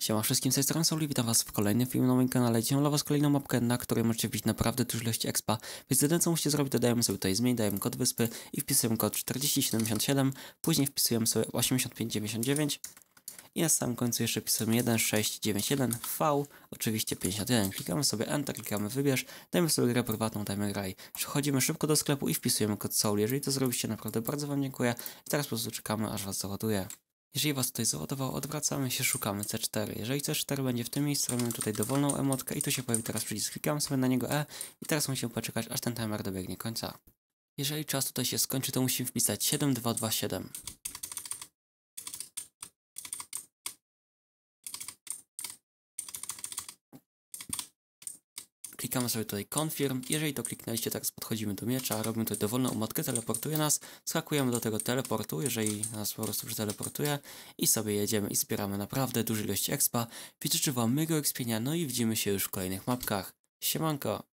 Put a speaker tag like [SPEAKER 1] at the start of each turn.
[SPEAKER 1] Siema wszystkim, z tej strony Soli, witam was w kolejnym filmie na moim kanale. Dzisiaj mam dla was kolejną mapkę, na której możecie wbić naprawdę dużą ilość expa, więc jedyne co musicie zrobić, dodajemy sobie tutaj zmień, dajemy kod wyspy i wpisujemy kod 4077, później wpisujemy sobie 8599 i na samym końcu jeszcze wpisujemy 1691V, oczywiście 51. Klikamy sobie Enter, klikamy Wybierz, dajemy sobie grę prywatną, dajemy graj. Przechodzimy szybko do sklepu i wpisujemy kod Soul. Jeżeli to zrobicie, naprawdę bardzo Wam dziękuję. I teraz po prostu czekamy, aż Was załaduje. Jeżeli Was tutaj załadowało, odwracamy się, szukamy C4. Jeżeli C4 będzie w tym miejscu, robimy tutaj dowolną emotkę i tu się pojawi teraz przycisk. Klikamy sobie na niego E i teraz musimy poczekać, aż ten timer dobiegnie końca. Jeżeli czas tutaj się skończy, to musimy wpisać 7227. Klikamy sobie tutaj confirm. Jeżeli to kliknęliście, teraz podchodzimy do miecza, robimy tutaj dowolną umotkę, teleportuje nas, skakujemy do tego teleportu, jeżeli nas po prostu przeteleportuje i sobie jedziemy i zbieramy naprawdę dużą ilość expa. Widzę, czy wam mega expienia, no i widzimy się już w kolejnych mapkach. Siemanko!